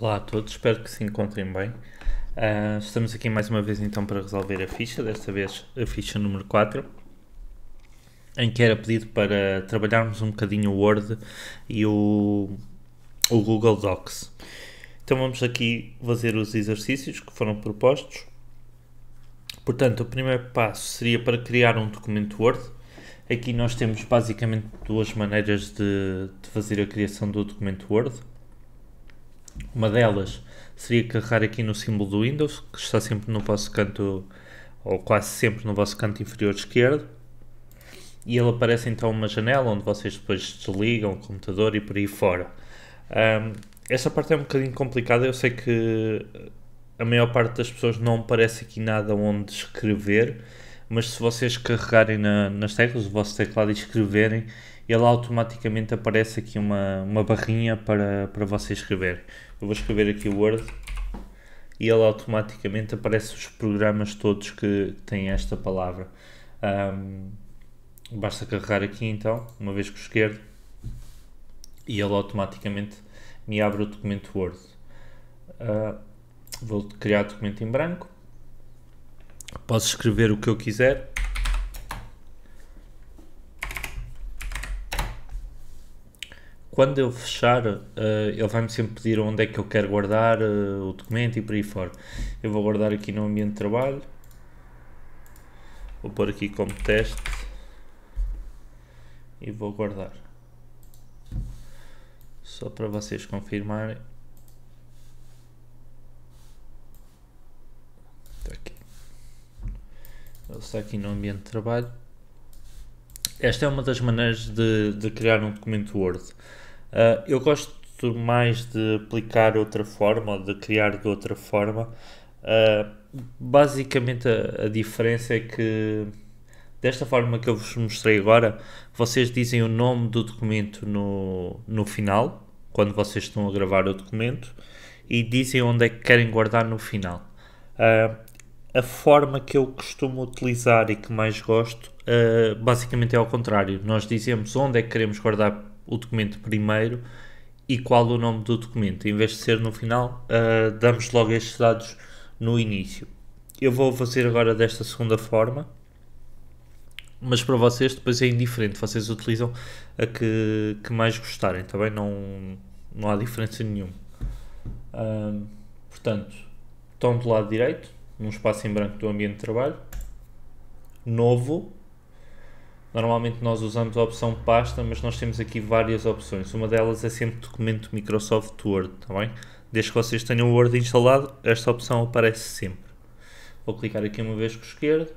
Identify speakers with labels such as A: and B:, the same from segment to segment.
A: Olá a todos, espero que se encontrem bem. Uh, estamos aqui mais uma vez então para resolver a ficha, desta vez a ficha número 4, em que era pedido para trabalharmos um bocadinho o Word e o, o Google Docs. Então vamos aqui fazer os exercícios que foram propostos. Portanto, o primeiro passo seria para criar um documento Word. Aqui nós temos basicamente duas maneiras de, de fazer a criação do documento Word uma delas seria carregar aqui no símbolo do Windows, que está sempre no vosso canto, ou quase sempre no vosso canto inferior esquerdo. E ele aparece então uma janela onde vocês depois desligam o computador e por aí fora. Um, esta parte é um bocadinho complicada, eu sei que a maior parte das pessoas não parece aqui nada onde escrever mas se vocês carregarem na, nas teclas do vosso teclado e escreverem, ele automaticamente aparece aqui uma, uma barrinha para, para vocês escreverem. Eu vou escrever aqui o Word e ele automaticamente aparece os programas todos que têm esta palavra. Um, basta carregar aqui então, uma vez com o esquerdo, e ele automaticamente me abre o documento Word. Uh, vou criar documento em branco Posso escrever o que eu quiser. Quando eu fechar, uh, ele vai-me sempre pedir onde é que eu quero guardar uh, o documento e por aí fora. Eu vou guardar aqui no ambiente de trabalho. Vou pôr aqui como teste. E vou guardar. Só para vocês confirmarem. está aqui no ambiente de trabalho. Esta é uma das maneiras de, de criar um documento Word. Uh, eu gosto mais de aplicar outra forma, ou de criar de outra forma. Uh, basicamente a, a diferença é que desta forma que eu vos mostrei agora, vocês dizem o nome do documento no, no final, quando vocês estão a gravar o documento, e dizem onde é que querem guardar no final. Uh, a forma que eu costumo utilizar e que mais gosto, uh, basicamente é ao contrário. Nós dizemos onde é que queremos guardar o documento primeiro e qual o nome do documento. Em vez de ser no final, uh, damos logo estes dados no início. Eu vou fazer agora desta segunda forma, mas para vocês depois é indiferente. Vocês utilizam a que, que mais gostarem, também tá não, não há diferença nenhuma. Uh, portanto, estão do lado direito, num espaço em branco do ambiente de trabalho, novo. Normalmente nós usamos a opção pasta, mas nós temos aqui várias opções. Uma delas é sempre documento Microsoft Word, está bem? Desde que vocês tenham o Word instalado, esta opção aparece sempre. Vou clicar aqui uma vez com o esquerdo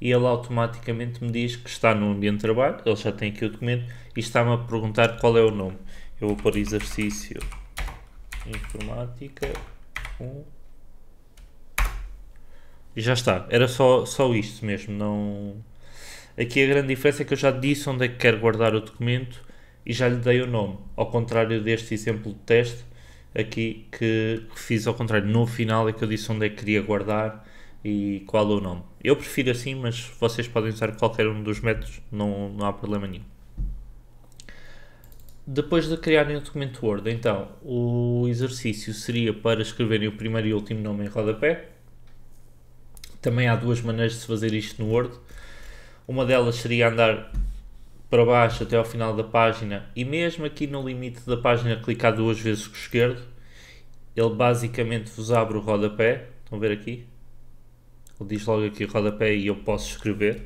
A: e ele automaticamente me diz que está no ambiente de trabalho, ele já tem aqui o documento e está-me a perguntar qual é o nome. Eu vou pôr exercício informática 1. Um e já está. Era só, só isto mesmo. Não... Aqui a grande diferença é que eu já disse onde é que quero guardar o documento e já lhe dei o nome. Ao contrário deste exemplo de teste aqui que, que fiz ao contrário. No final é que eu disse onde é que queria guardar e qual é o nome. Eu prefiro assim, mas vocês podem usar qualquer um dos métodos, não, não há problema nenhum. Depois de criarem o documento Word, então, o exercício seria para escreverem o primeiro e último nome em rodapé, também há duas maneiras de se fazer isto no Word. Uma delas seria andar para baixo até ao final da página e mesmo aqui no limite da página clicar duas vezes com o esquerdo. Ele basicamente vos abre o rodapé. Estão a ver aqui? Ele diz logo aqui rodapé e eu posso escrever.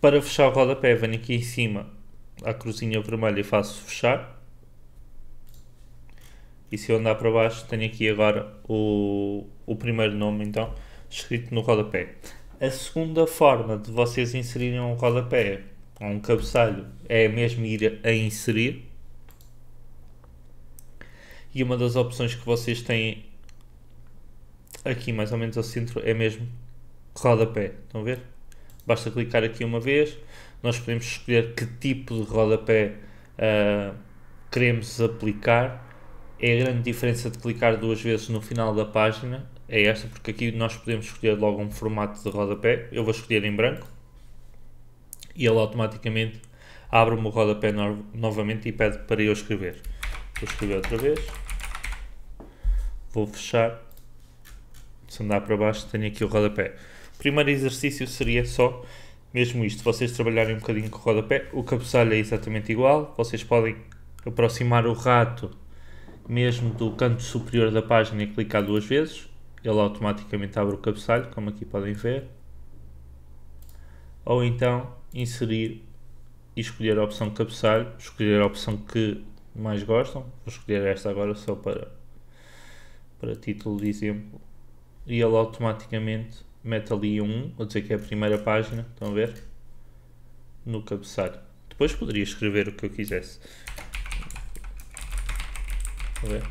A: Para fechar o rodapé venho aqui em cima à cruzinha vermelha e faço fechar. E se eu andar para baixo, tenho aqui agora o, o primeiro nome, então, escrito no rodapé. A segunda forma de vocês inserirem um rodapé ou um cabeçalho é mesmo ir a inserir. E uma das opções que vocês têm aqui, mais ou menos ao centro, é mesmo rodapé. Estão a ver? Basta clicar aqui uma vez. Nós podemos escolher que tipo de rodapé uh, queremos aplicar é a grande diferença de clicar duas vezes no final da página é esta, porque aqui nós podemos escolher logo um formato de rodapé. Eu vou escolher em branco e ele automaticamente abre-me o rodapé no novamente e pede para eu escrever. Vou escrever outra vez, vou fechar. Se andar para baixo, tenho aqui o rodapé. primeiro exercício seria só mesmo isto: vocês trabalharem um bocadinho com o rodapé. O cabeçalho é exatamente igual, vocês podem aproximar o rato mesmo do canto superior da página e clicar duas vezes, ele automaticamente abre o cabeçalho, como aqui podem ver. Ou então inserir e escolher a opção cabeçalho, escolher a opção que mais gostam. Vou escolher esta agora só para, para título de exemplo. E ele automaticamente mete ali um, vou dizer que é a primeira página, estão a ver? No cabeçalho. Depois poderia escrever o que eu quisesse ver.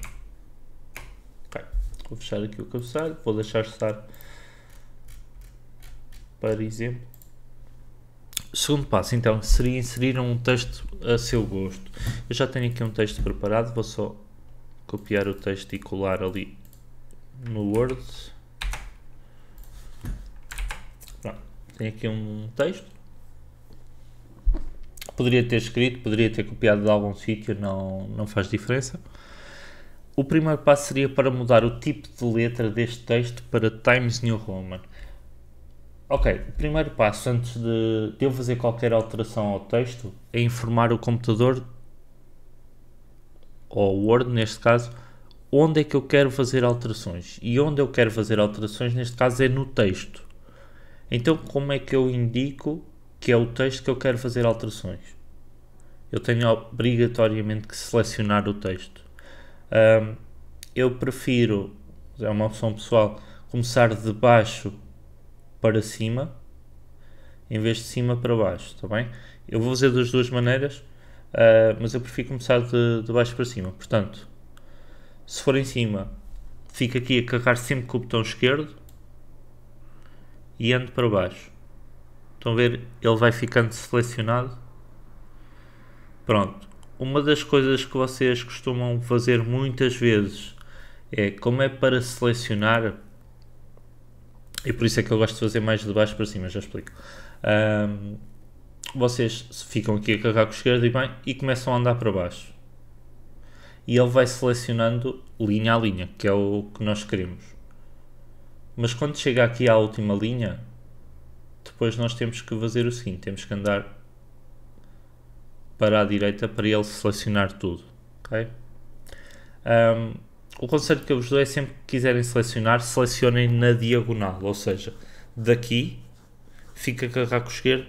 A: Vou fechar aqui o cabeçalho. Vou deixar estar. Para exemplo. Segundo passo, então, seria inserir um texto a seu gosto. Eu já tenho aqui um texto preparado. Vou só copiar o texto e colar ali no Word. Pronto. Tenho aqui um texto poderia ter escrito, poderia ter copiado de algum sítio, não, não faz diferença. O primeiro passo seria para mudar o tipo de letra deste texto para Times New Roman. Ok, o primeiro passo antes de, de eu fazer qualquer alteração ao texto é informar o computador ou o Word neste caso onde é que eu quero fazer alterações e onde eu quero fazer alterações neste caso é no texto. Então como é que eu indico que é o texto que eu quero fazer alterações? Eu tenho obrigatoriamente que selecionar o texto. Um, eu prefiro, é uma opção pessoal, começar de baixo para cima em vez de cima para baixo, está bem? Eu vou fazer das duas maneiras, uh, mas eu prefiro começar de, de baixo para cima. Portanto, se for em cima, fico aqui a carregar sempre com o botão esquerdo e ando para baixo. Estão a ver? Ele vai ficando selecionado. Pronto uma das coisas que vocês costumam fazer muitas vezes é como é para selecionar, e por isso é que eu gosto de fazer mais de baixo para cima, já explico. Um, vocês ficam aqui a carregar com o esquerdo e bem e começam a andar para baixo. E ele vai selecionando linha a linha, que é o que nós queremos. Mas quando chega aqui à última linha, depois nós temos que fazer o seguinte: temos que andar para a direita para ele selecionar tudo. Okay? Um, o conselho que eu vos dou é sempre que quiserem selecionar, selecionem na diagonal, ou seja, daqui fica carraco esquerdo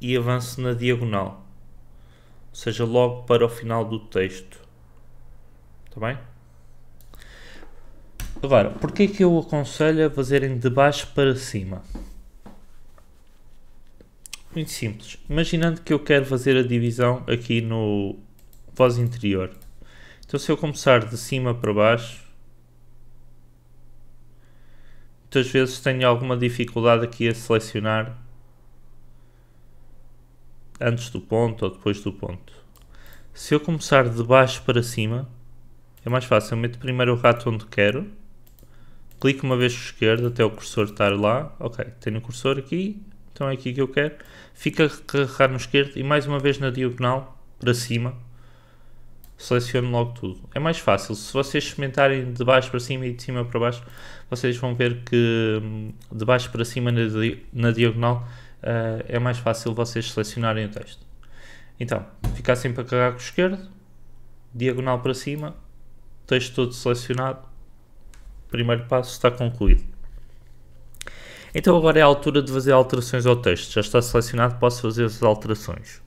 A: e avance na diagonal, ou seja, logo para o final do texto. Está bem? Agora, porquê que eu aconselho a fazerem de baixo para cima? muito simples. Imaginando que eu quero fazer a divisão aqui no voz interior. Então se eu começar de cima para baixo, muitas vezes tenho alguma dificuldade aqui a selecionar antes do ponto ou depois do ponto. Se eu começar de baixo para cima, é mais fácil. Eu meto primeiro o rato onde quero, clico uma vez com esquerda até o cursor estar lá. Ok, tenho o cursor aqui, então é aqui que eu quero, fica a carregar no esquerdo e mais uma vez na diagonal, para cima, seleciono logo tudo. É mais fácil, se vocês experimentarem de baixo para cima e de cima para baixo, vocês vão ver que hum, de baixo para cima na, di na diagonal uh, é mais fácil vocês selecionarem o texto. Então, ficar sempre a carregar com o esquerdo, diagonal para cima, texto todo selecionado, primeiro passo está concluído. Então agora é a altura de fazer alterações ao texto. Já está selecionado, posso fazer as alterações.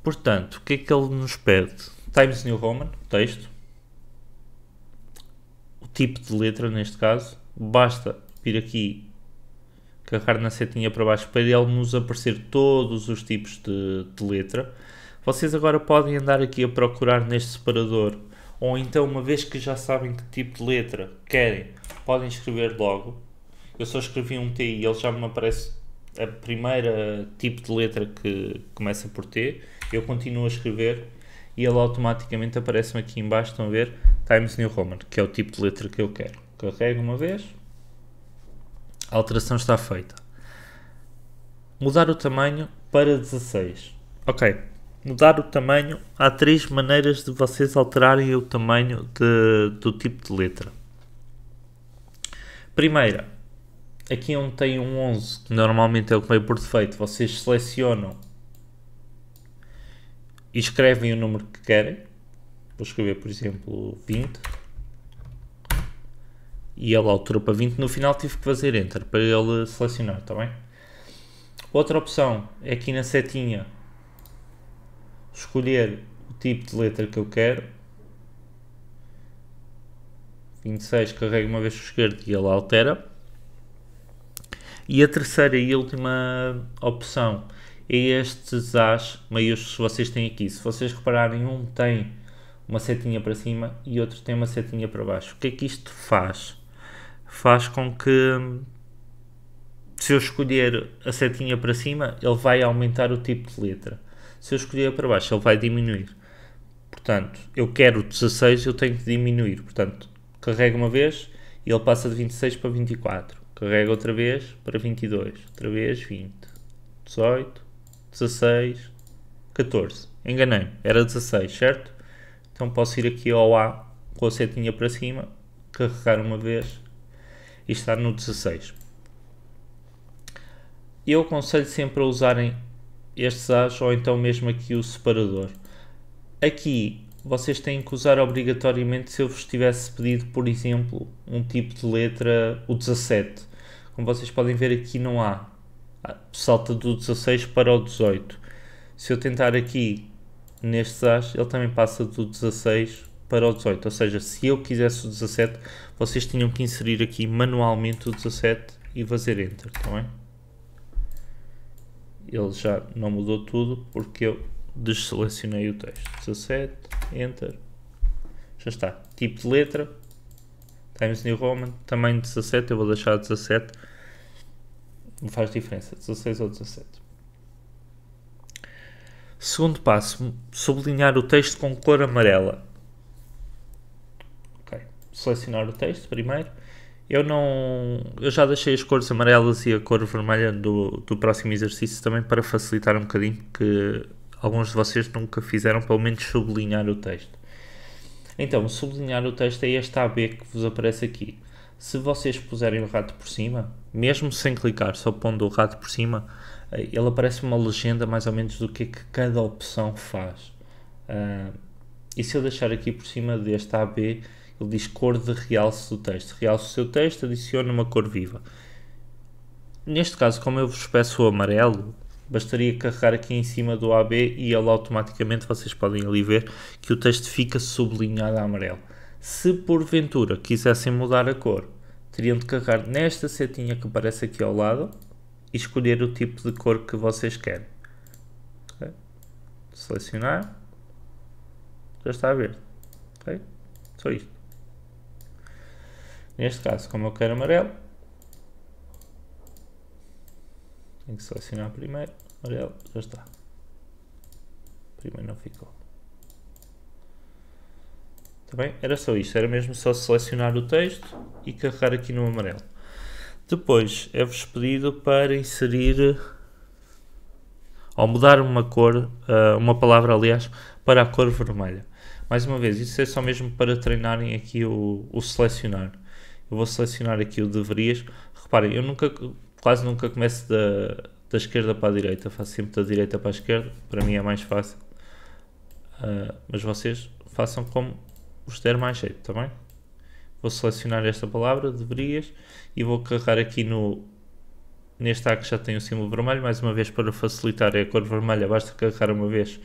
A: Portanto, o que é que ele nos pede? Times New Roman, texto. O tipo de letra, neste caso. Basta vir aqui, carregar na setinha para baixo para ele nos aparecer todos os tipos de, de letra. Vocês agora podem andar aqui a procurar neste separador ou então, uma vez que já sabem que tipo de letra querem, podem escrever logo eu só escrevi um T e ele já me aparece a primeira tipo de letra que começa por T. Eu continuo a escrever e ele automaticamente aparece-me aqui embaixo, estão a ver? Times New Roman, que é o tipo de letra que eu quero. Carrego uma vez. A alteração está feita. Mudar o tamanho para 16. Ok. Mudar o tamanho. Há três maneiras de vocês alterarem o tamanho de, do tipo de letra. Primeira, aqui é onde tem um 11, que normalmente é o que veio por defeito, vocês selecionam e escrevem o número que querem. Vou escrever, por exemplo, 20. E ele altura para 20. No final tive que fazer Enter para ele selecionar, está bem? Outra opção é aqui na setinha escolher o tipo de letra que eu quero. 26 carrego uma vez o esquerdo e ele altera. E a terceira e última opção é estes as maiúsculos que vocês têm aqui. Se vocês repararem, um tem uma setinha para cima e outro tem uma setinha para baixo. O que é que isto faz? Faz com que se eu escolher a setinha para cima, ele vai aumentar o tipo de letra. Se eu escolher para baixo, ele vai diminuir. Portanto, eu quero 16, eu tenho que diminuir. Portanto, carrego uma vez e ele passa de 26 para 24. Carrega outra vez para 22, outra vez 20, 18, 16, 14. Enganei, era 16, certo? Então posso ir aqui ao A com a setinha para cima, carregar uma vez e estar no 16. Eu aconselho sempre a usarem estes As ou então mesmo aqui o separador. Aqui vocês têm que usar obrigatoriamente se eu vos tivesse pedido, por exemplo, um tipo de letra, o 17. Como vocês podem ver aqui não há. Ah, salta do 16 para o 18. Se eu tentar aqui neste as, ele também passa do 16 para o 18. Ou seja, se eu quisesse o 17, vocês tinham que inserir aqui manualmente o 17 e fazer Enter, está bem? Ele já não mudou tudo porque eu desselecionei o texto. 17, Enter. Já está. Tipo de letra. Times New Roman. Tamanho 17. Eu vou deixar 17. Não faz diferença. 16 ou 17. Segundo passo. Sublinhar o texto com cor amarela. Selecionar o texto primeiro. Eu não. Eu já deixei as cores amarelas e a cor vermelha do, do próximo exercício também para facilitar um bocadinho que alguns de vocês nunca fizeram, pelo menos sublinhar o texto. Então, sublinhar o texto é este AB que vos aparece aqui. Se vocês puserem o rato por cima, mesmo sem clicar, só pondo o rato por cima, eh, ele aparece uma legenda mais ou menos do que é que cada opção faz. Uh, e se eu deixar aqui por cima deste AB, ele diz cor de realce do texto. Realce o seu texto, adiciona uma cor viva. Neste caso, como eu vos peço o amarelo, bastaria carregar aqui em cima do AB e ele automaticamente, vocês podem ali ver, que o texto fica sublinhado a amarelo. Se porventura quisessem mudar a cor, teriam de carregar nesta setinha que aparece aqui ao lado e escolher o tipo de cor que vocês querem. Okay. Selecionar. Já está a ver. Okay. Só isto. Neste caso, como eu quero amarelo, Tenho que selecionar primeiro, amarelo, já está. Primeiro não ficou. Está bem? Era só isto, era mesmo só selecionar o texto e carregar aqui no amarelo. Depois é-vos pedido para inserir ou mudar uma cor, eh, uma palavra aliás, para a cor vermelha. Mais uma vez, isso é só mesmo para treinarem aqui o, o selecionar. Eu vou selecionar aqui o deverias. Reparem, eu nunca quase nunca começo da, da esquerda para a direita, faço sempre da direita para a esquerda, para mim é mais fácil. Uh, mas vocês façam como vos der mais jeito, também tá bem? Vou selecionar esta palavra, deverias, e vou carregar aqui no neste A que já tem o símbolo vermelho, mais uma vez para facilitar é a cor vermelha, basta carregar uma vez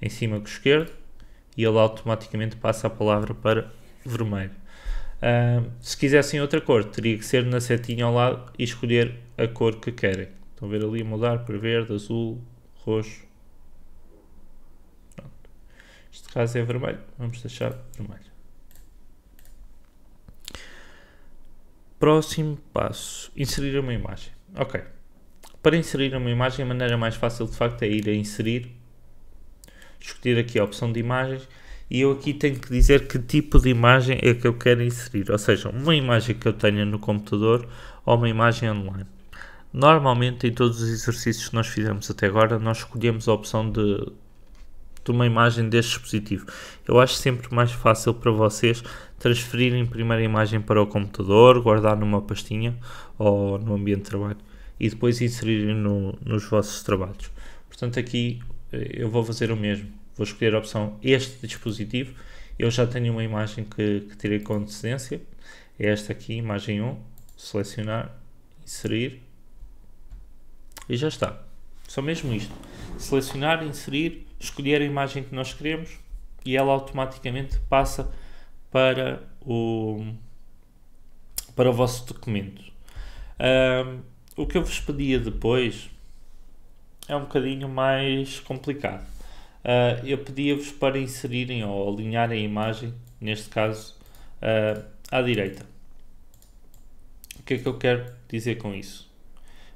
A: em cima com o esquerdo e ele automaticamente passa a palavra para vermelho. Uh, se quisessem outra cor, teria que ser na setinha ao lado e escolher a cor que querem. Estão a ver ali a mudar para verde, azul, roxo. Pronto. Este caso é vermelho, vamos deixar vermelho. Próximo passo, inserir uma imagem. Ok. Para inserir uma imagem, a maneira mais fácil de facto é ir a inserir, escolher aqui a opção de imagens e eu aqui tenho que dizer que tipo de imagem é que eu quero inserir, ou seja, uma imagem que eu tenha no computador ou uma imagem online. Normalmente, em todos os exercícios que nós fizemos até agora, nós escolhemos a opção de, de uma imagem deste dispositivo. Eu acho sempre mais fácil para vocês transferirem primeiro a imagem para o computador, guardar numa pastinha ou no ambiente de trabalho e depois inserirem no, nos vossos trabalhos. Portanto, aqui eh, eu vou fazer o mesmo. Vou escolher a opção este dispositivo. Eu já tenho uma imagem que, que tirei com antecedência. É esta aqui, imagem 1. Selecionar, inserir e já está. Só mesmo isto. Selecionar, inserir, escolher a imagem que nós queremos e ela automaticamente passa para o, para o vosso documento. o que eu vos pedia depois é um bocadinho mais complicado. Uh, eu pedia-vos para inserirem ou alinharem a imagem, neste caso, uh, à direita. O que é que eu quero dizer com isso?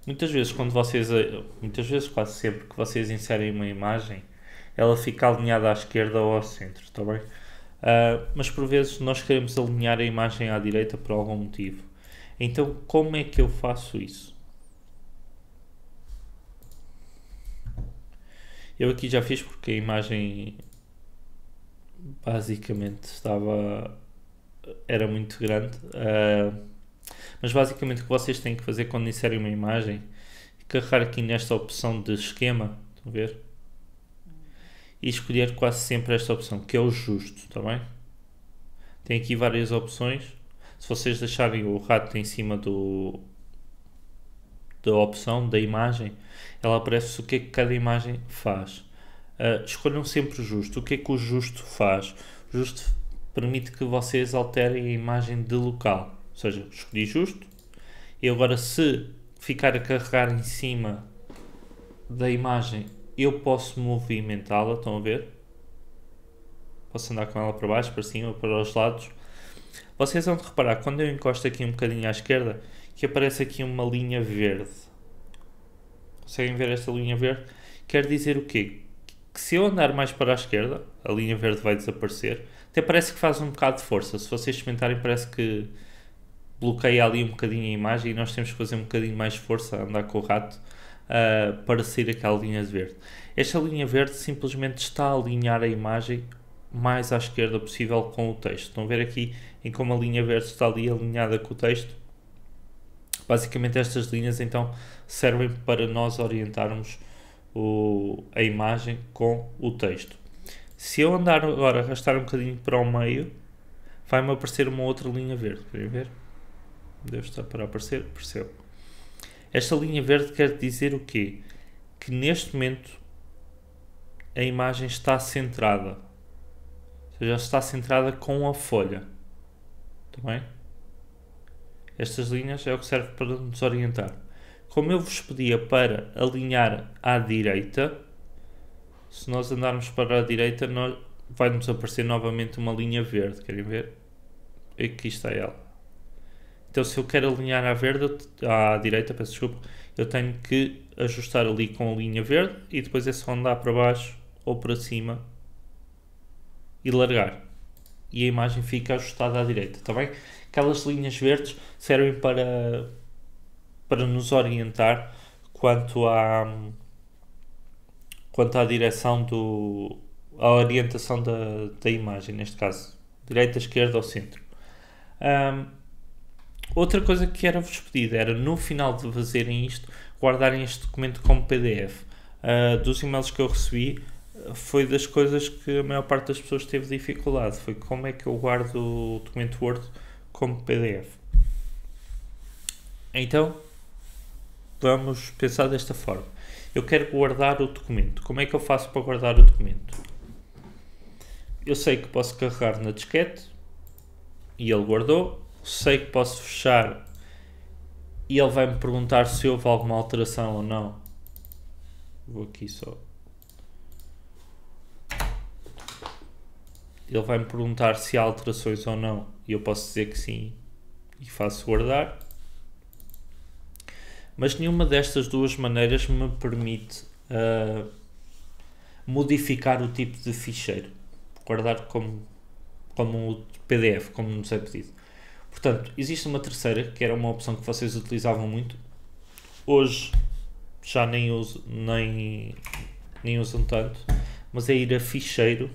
A: Muitas vezes, quando vocês, eh, muitas vezes, quase sempre que vocês inserem uma imagem, ela fica alinhada à esquerda ou ao centro, está bem? Uh, mas por vezes nós queremos alinhar a imagem à direita por algum motivo. Então, como é que eu faço isso? Eu aqui já fiz porque a imagem basicamente estava era muito grande. Uh, mas basicamente o que vocês têm que fazer quando inserem uma imagem é carregar aqui nesta opção de esquema, estão a ver? E escolher quase sempre esta opção, que é o justo, está bem? Tem aqui várias opções. Se vocês deixarem o rato em cima do da opção da imagem, ela aparece o que é que cada imagem faz. Uh, escolham sempre o justo. O que é que o justo faz? O justo permite que vocês alterem a imagem de local. Ou seja, escolhi justo. E agora se ficar a carregar em cima da imagem, eu posso movimentá-la, estão a ver? Posso andar com ela para baixo, para cima, para os lados. Vocês vão reparar, quando eu encosto aqui um bocadinho à esquerda, que aparece aqui uma linha verde. Conseguem ver esta linha verde? Quer dizer o quê? Que se eu andar mais para a esquerda, a linha verde vai desaparecer. Até parece que faz um bocado de força. Se vocês experimentarem, parece que bloqueia ali um bocadinho a imagem e nós temos que fazer um bocadinho mais força a andar com o rato uh, para sair aquela linha verde. Esta linha verde simplesmente está a alinhar a imagem mais à esquerda possível com o texto. Estão a ver aqui em como a linha verde está ali alinhada com o texto? Basicamente estas linhas então servem para nós orientarmos o, a imagem com o texto. Se eu andar agora, arrastar um bocadinho para o meio, vai-me aparecer uma outra linha verde. Podem ver? deve estar para aparecer, percebo. Esta linha verde quer dizer o quê? Que neste momento a imagem está centrada. Ou seja, está centrada com a folha. Está bem? Estas linhas é o que serve para nos orientar. Como eu vos pedia para alinhar à direita, se nós andarmos para a direita, vai-nos aparecer novamente uma linha verde. Querem ver? Aqui está ela. Então, se eu quero alinhar à verde, à direita, peço desculpa, eu tenho que ajustar ali com a linha verde e depois é só andar para baixo ou para cima e largar. E a imagem fica ajustada à direita, está bem? Aquelas linhas verdes servem para, para nos orientar quanto à, quanto à direção do... à orientação da, da imagem, neste caso. Direita, esquerda ou centro. Um, Outra coisa que era-vos pedido era no final de fazerem isto, guardarem este documento como PDF. Uh, ah, dos e-mails que eu recebi, foi das coisas que a maior parte das pessoas teve dificuldade. Foi como é que eu guardo o documento Word como PDF. Então, vamos pensar desta forma. Eu quero guardar o documento. Como é que eu faço para guardar o documento? Eu sei que posso carregar na disquete e ele guardou sei que posso fechar e ele vai me perguntar se houve alguma alteração ou não. Vou aqui só. Ele vai me perguntar se há alterações ou não e eu posso dizer que sim e faço guardar. Mas nenhuma destas duas maneiras me permite uh, modificar o tipo de ficheiro, guardar como, como um PDF, como nos é pedido. Portanto, existe uma terceira, que era uma opção que vocês utilizavam muito. Hoje já nem, uso, nem, nem usam tanto, mas é ir a ficheiro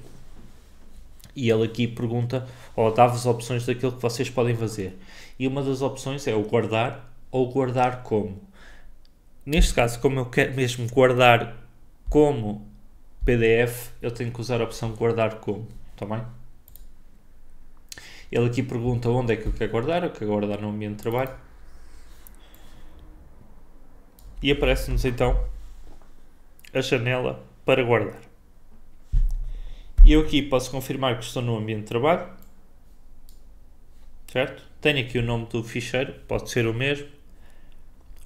A: e ele aqui pergunta ou dá-vos opções daquilo que vocês podem fazer. E uma das opções é o guardar ou guardar como. Neste caso, como eu quero mesmo guardar como PDF, eu tenho que usar a opção guardar como, está bem? Ele aqui pergunta onde é que eu quero guardar, eu quero guardar no ambiente de trabalho. E aparece-nos então a janela para guardar. E eu aqui posso confirmar que estou no ambiente de trabalho. Certo? Tenho aqui o nome do ficheiro, pode ser o mesmo.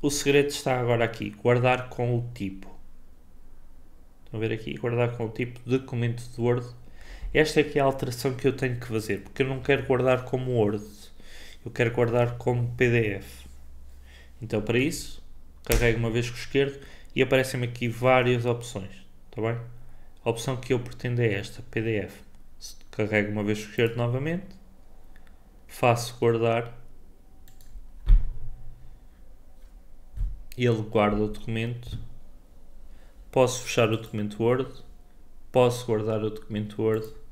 A: O segredo está agora aqui, guardar com o tipo. Estão a ver aqui, guardar com o tipo documento de Word esta é é a alteração que eu tenho que fazer, porque eu não quero guardar como Word, eu quero guardar como PDF. Então para isso, carrego uma vez com o esquerdo e aparecem-me aqui várias opções, está bem? A opção que eu pretendo é esta, PDF. Carrego uma vez com o esquerdo novamente, faço guardar ele guarda o documento. Posso fechar o documento Word, posso guardar o documento Word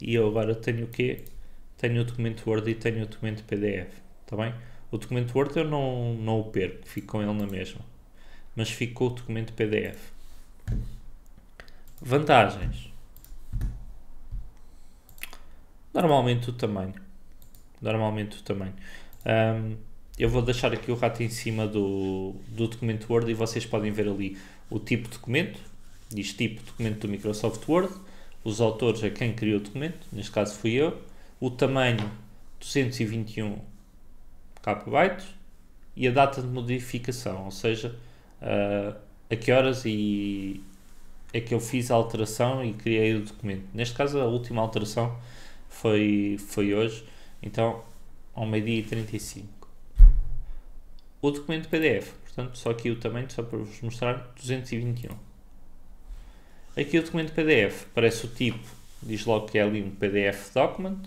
A: e eu agora tenho o quê? Tenho o documento Word e tenho o documento PDF, está bem? O documento Word eu não, não o perco, fico com ele na mesma, mas ficou o documento PDF. Vantagens. Normalmente o tamanho. Normalmente o tamanho. Um, eu vou deixar aqui o rato em cima do, do documento Word e vocês podem ver ali o tipo de documento. Diz tipo documento do Microsoft Word os autores a quem criou o documento, neste caso fui eu, o tamanho 221 KB e a data de modificação, ou seja, uh, a que horas e é que eu fiz a alteração e criei o documento. Neste caso, a última alteração foi, foi hoje, então ao meio-dia e 35. O documento PDF, portanto, só aqui o tamanho, só para vos mostrar, 221. Aqui o documento PDF parece o tipo, diz logo que é ali um PDF document,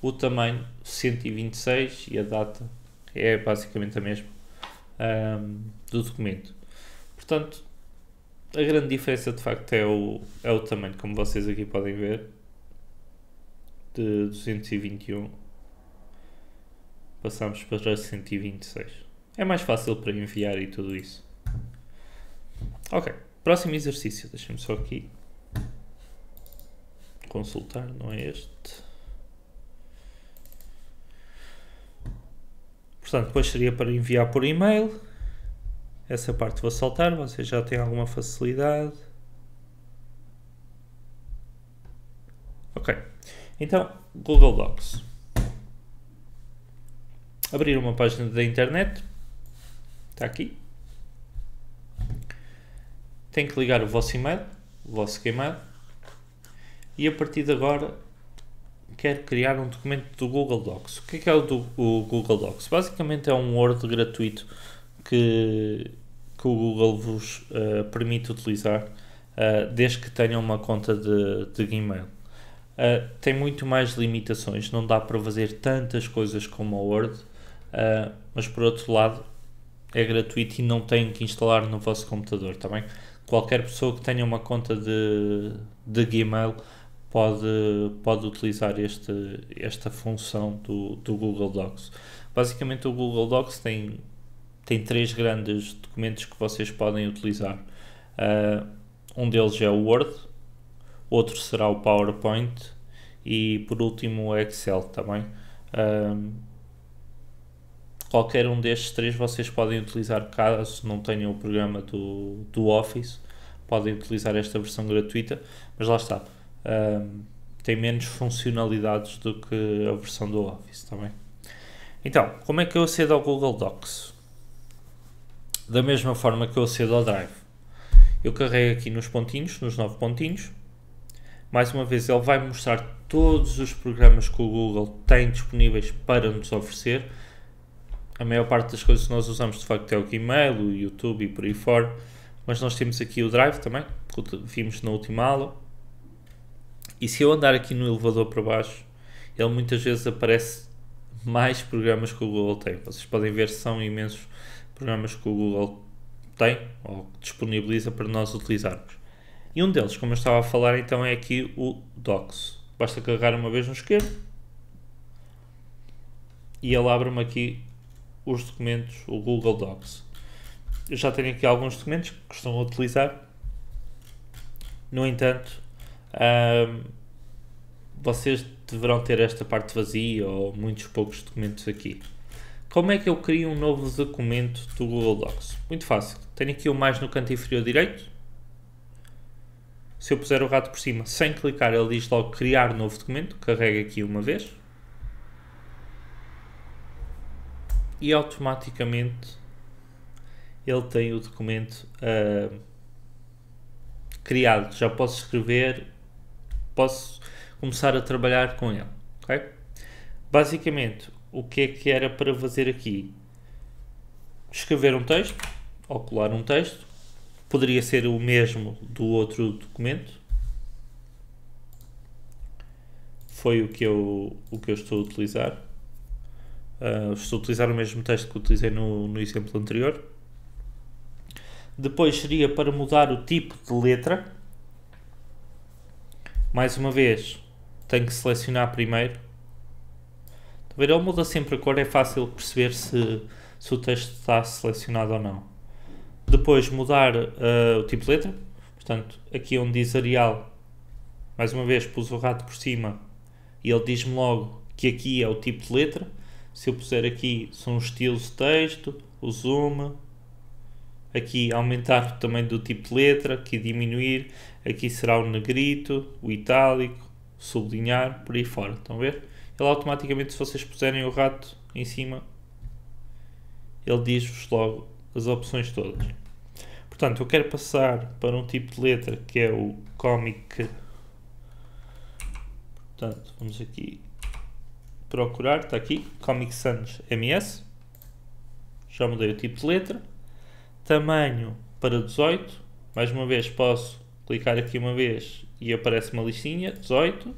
A: o tamanho 126 e a data é basicamente a mesma um, do documento. Portanto, a grande diferença de facto é o, é o tamanho, como vocês aqui podem ver, de 221 passamos para 126. É mais fácil para enviar e tudo isso. Ok. Próximo exercício, deixem-me só aqui consultar, não é este. Portanto, depois seria para enviar por e-mail. Essa parte vou saltar, vocês já têm alguma facilidade. Ok, então Google Docs. Abrir uma página da internet. Está aqui. Tem que ligar o vosso e-mail, o vosso Gmail, e a partir de agora quero criar um documento do Google Docs. O que é, que é o, do, o Google Docs? Basicamente é um Word gratuito que, que o Google vos uh, permite utilizar uh, desde que tenham uma conta de, de Gmail. Uh, tem muito mais limitações, não dá para fazer tantas coisas como o Word, mas por outro lado é gratuito e não tem que instalar no vosso computador, também. Tá qualquer pessoa que tenha uma conta de, de Gmail pode, pode utilizar este, esta função do, do Google Docs. Basicamente, o Google Docs tem, tem três grandes documentos que vocês podem utilizar. Uh, um deles é o Word, outro será o PowerPoint e, por último, o Excel também. Tá uh, ah, Qualquer um destes três vocês podem utilizar caso não tenham o programa do, do Office, podem utilizar esta versão gratuita, mas lá está. Um, tem menos funcionalidades do que a versão do Office também. Tá então, como é que eu acedo ao Google Docs? Da mesma forma que eu acedo ao Drive. Eu carrego aqui nos pontinhos, nos nove pontinhos. Mais uma vez, ele vai mostrar todos os programas que o Google tem disponíveis para nos oferecer a maior parte das coisas que nós usamos de facto é o Gmail, o YouTube e por aí fora, mas nós temos aqui o Drive também, que vimos na última aula. E se eu andar aqui no elevador para baixo, ele muitas vezes aparece mais programas que o Google tem. Vocês podem ver, são imensos programas que o Google tem ou disponibiliza para nós utilizarmos. E um deles, como eu estava a falar, então é aqui o Docs. Basta carregar uma vez no esquerdo e ele abre-me aqui os documentos, o Google Docs. Eu já tenho aqui alguns documentos que estão a utilizar. No entanto, um, vocês deverão ter esta parte vazia ou muitos poucos documentos aqui. Como é que eu crio um novo documento do Google Docs? Muito fácil. Tenho aqui o mais no canto inferior direito. Se eu puser o rato por cima sem clicar, ele diz logo criar novo documento. Carrega aqui uma vez. e automaticamente ele tem o documento uh, criado. Já posso escrever, posso começar a trabalhar com ele. Okay? Basicamente, o que é que era para fazer aqui? Escrever um texto ou colar um texto. Poderia ser o mesmo do outro documento. Foi o que eu, o que eu estou a utilizar. Uh, estou a utilizar o mesmo texto que utilizei no, no exemplo anterior. Depois seria para mudar o tipo de letra. Mais uma vez, tenho que selecionar primeiro. ver? Ele muda sempre a cor, é fácil perceber se, se o texto está selecionado ou não. Depois mudar uh, o tipo de letra. Portanto, aqui é onde diz Arial, mais uma vez pus o rato por cima e ele diz-me logo que aqui é o tipo de letra se eu puser aqui são os estilos de texto, o zoom, aqui aumentar o tamanho do tipo de letra, aqui diminuir, aqui será o negrito, o itálico, sublinhar, por aí fora, estão a ver? Ele automaticamente se vocês puserem o rato em cima, ele diz-vos logo as opções todas. Portanto, eu quero passar para um tipo de letra que é o comic. Portanto, vamos aqui procurar, está aqui, Comic Sans MS, já mudei o tipo de letra, tamanho para 18, mais uma vez posso clicar aqui uma vez e aparece uma listinha, 18,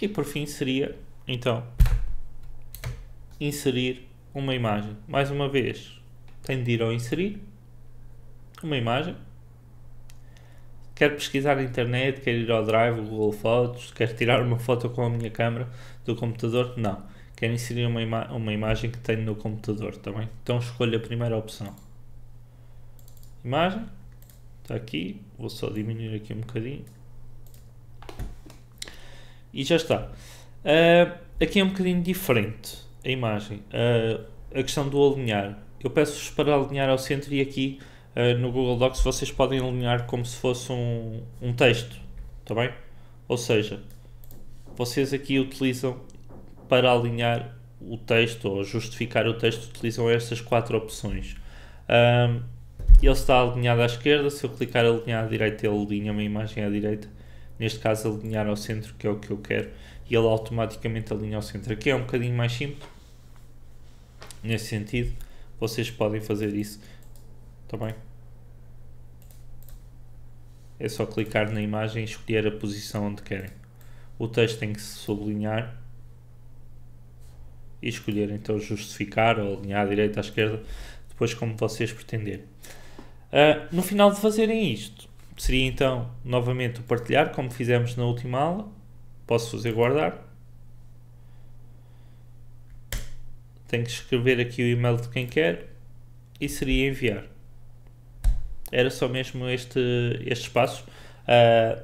A: e por fim seria, então, inserir uma imagem, mais uma vez, tenho de ir ao inserir, uma imagem, quero pesquisar na internet, quer ir ao Drive, Google Fotos, quer tirar uma foto com a minha câmera do computador, não. Quero inserir uma, ima uma imagem que tenho no computador também. Tá então escolho a primeira opção. Imagem, está aqui, vou só diminuir aqui um bocadinho. E já está. Uh, aqui é um bocadinho diferente a imagem. Uh, a questão do alinhar. Eu peço-vos para alinhar ao centro e aqui eh, no Google Docs vocês podem alinhar como se fosse um, um texto, está bem? Ou seja, vocês aqui utilizam para alinhar o texto ou justificar o texto, utilizam estas quatro opções. Um, ele está alinhado à esquerda, se eu clicar alinhar à direita, ele alinha uma imagem à direita. Neste caso, alinhar ao centro, que é o que eu quero, e ele automaticamente alinha ao centro. Aqui é um bocadinho mais simples, nesse sentido, vocês podem fazer isso também. Tá bem? É só clicar na imagem e escolher a posição onde querem. O texto tem que se sublinhar e escolher então justificar ou alinhar à direita à esquerda, depois como vocês pretenderem. Uh, no final de fazerem isto, seria então novamente o partilhar, como fizemos na última aula. Posso fazer guardar. Tenho que escrever aqui o e-mail de quem quer e seria enviar. Era só mesmo este, este espaço. Uh,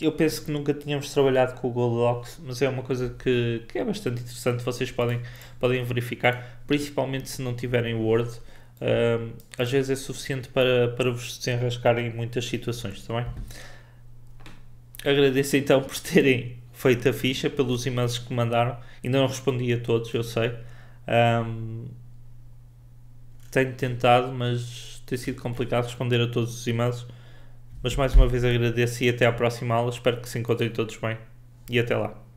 A: eu penso que nunca tínhamos trabalhado com o Goldilocks, mas é uma coisa que, que é bastante interessante. Vocês podem, podem verificar, principalmente se não tiverem Word. Uh, às vezes é suficiente para, para vos desenrascarem em muitas situações também. Agradeço então por terem feito a ficha, pelos e-mails que mandaram. Ainda não respondi a todos, eu sei. Um, ah, tenho tentado, mas tem sido complicado responder a todos os e-mails, mas mais uma vez agradeço e até à próxima aula. Espero que se encontrem todos bem e até lá.